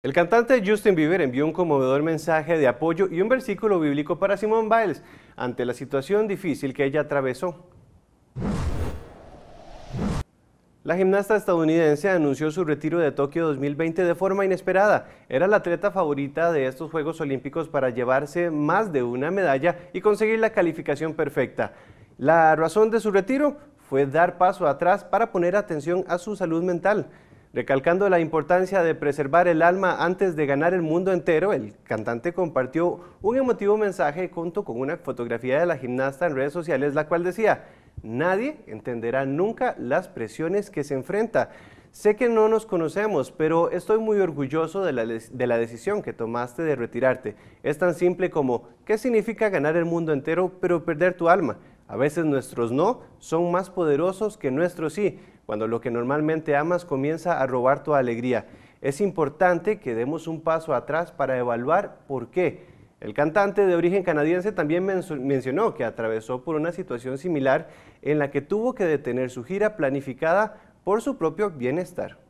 El cantante Justin Bieber envió un conmovedor mensaje de apoyo y un versículo bíblico para Simone Biles ante la situación difícil que ella atravesó. La gimnasta estadounidense anunció su retiro de Tokio 2020 de forma inesperada. Era la atleta favorita de estos Juegos Olímpicos para llevarse más de una medalla y conseguir la calificación perfecta. La razón de su retiro fue dar paso atrás para poner atención a su salud mental. Recalcando la importancia de preservar el alma antes de ganar el mundo entero, el cantante compartió un emotivo mensaje junto con una fotografía de la gimnasta en redes sociales, la cual decía, nadie entenderá nunca las presiones que se enfrenta. Sé que no nos conocemos, pero estoy muy orgulloso de la, decisión que tomaste de retirarte. Es tan simple como, ¿qué significa ganar el mundo entero pero perder tu alma? A veces nuestros no son más poderosos que nuestros sí, cuando lo que normalmente amas comienza a robar tu alegría. Es importante que demos un paso atrás para evaluar por qué. El cantante de origen canadiense también mencionó que atravesó por una situación similar en la que tuvo que detener su gira planificada por su propio bienestar.